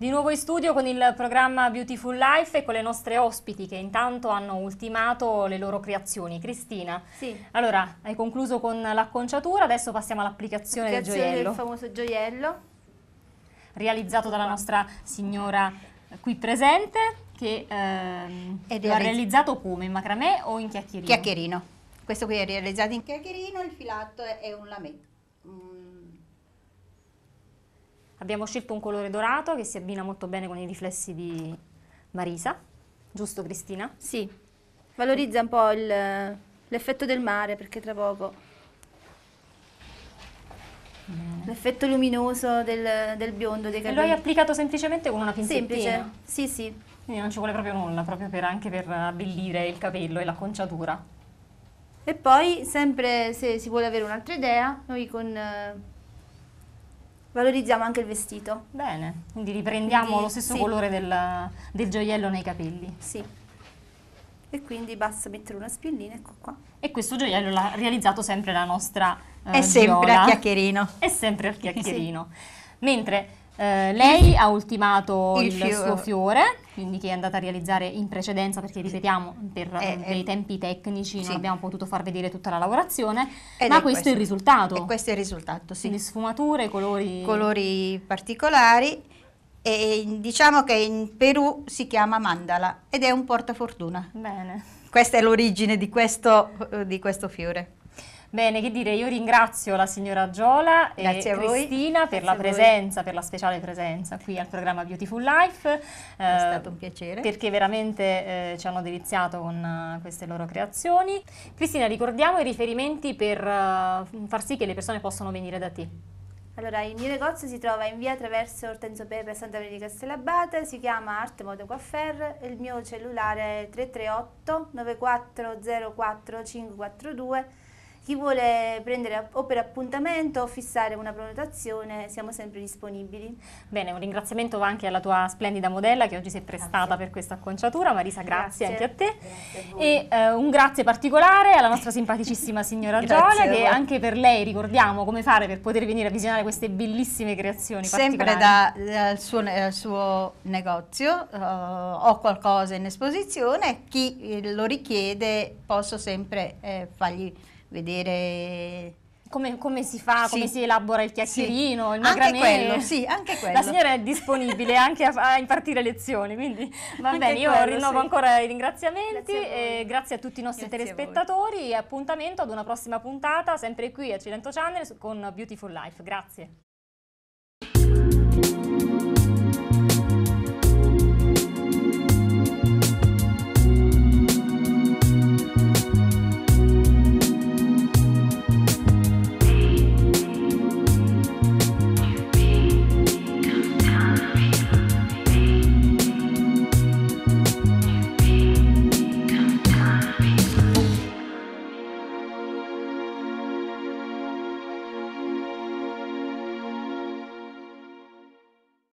Di nuovo in studio con il programma Beautiful Life e con le nostre ospiti che intanto hanno ultimato le loro creazioni. Cristina, sì. allora hai concluso con l'acconciatura, adesso passiamo all'applicazione del gioiello. del famoso gioiello. Realizzato dalla nostra signora qui presente che ehm, lo ha realizzato come? In macramè o in chiacchierino? Chiacchierino. Questo qui è realizzato in chiacchierino, il filato è un lamè. Abbiamo scelto un colore dorato che si abbina molto bene con i riflessi di Marisa, giusto Cristina? Sì, valorizza un po' l'effetto del mare perché tra poco... Mm. L'effetto luminoso del, del, biondo dei capelli. E lo hai applicato semplicemente con una pinzettina? Semplice, sì sì. Quindi non ci vuole proprio nulla, proprio per, anche per abbellire il capello e l'acconciatura. E poi, sempre se si vuole avere un'altra idea, noi con eh, valorizziamo anche il vestito. Bene, quindi riprendiamo quindi, lo stesso sì. colore del, del gioiello nei capelli. Sì e quindi basta mettere una spillina ecco qua e questo gioiello l'ha realizzato sempre la nostra eh, è sempre Viola. a chiacchierino è sempre a chiacchierino sì. mentre eh, lei ha ultimato il, il suo fiore quindi che è andata a realizzare in precedenza perché ripetiamo per eh, dei ehm, tempi tecnici sì. non abbiamo potuto far vedere tutta la lavorazione, Ed ma è questo, è il risultato. E questo è il risultato, sì. Quindi sfumature, colori... Colori particolari. E diciamo che in Perù si chiama mandala ed è un portafortuna. Bene. Questa è l'origine di, eh, di questo fiore. Bene, che dire, io ringrazio la signora Giola e Cristina per Grazie la presenza, per la speciale presenza qui al programma Beautiful Life. È eh, stato un piacere. Perché veramente eh, ci hanno deliziato con uh, queste loro creazioni. Cristina, ricordiamo i riferimenti per uh, far sì che le persone possano venire da te. Allora, il mio negozio si trova in via attraverso Ortenso Pepe Santa Maria di Castellabate, si chiama Arte Modo Coaffer, il mio cellulare è 338 9404 9404542 chi vuole prendere o per appuntamento o fissare una prenotazione, siamo sempre disponibili. Bene, un ringraziamento va anche alla tua splendida modella che oggi si è prestata grazie. per questa acconciatura. Marisa, grazie, grazie. anche a te. A e eh, un grazie particolare alla nostra simpaticissima signora Gioia che anche per lei ricordiamo come fare per poter venire a visionare queste bellissime creazioni Sempre da, dal, eh, suo, dal, suo, negozio uh, ho qualcosa in esposizione, chi eh, lo richiede posso sempre eh, fargli vedere... Come, come si fa, sì. come si elabora il chiacchierino, sì. il magramè. Anche quello, sì, anche quello. La signora è disponibile anche a, a impartire lezioni, quindi va anche bene, io rinnovo sì. ancora i ringraziamenti grazie a, grazie a tutti i nostri grazie telespettatori e appuntamento ad una prossima puntata, sempre qui a Cilento Channel con Beautiful Life. Grazie.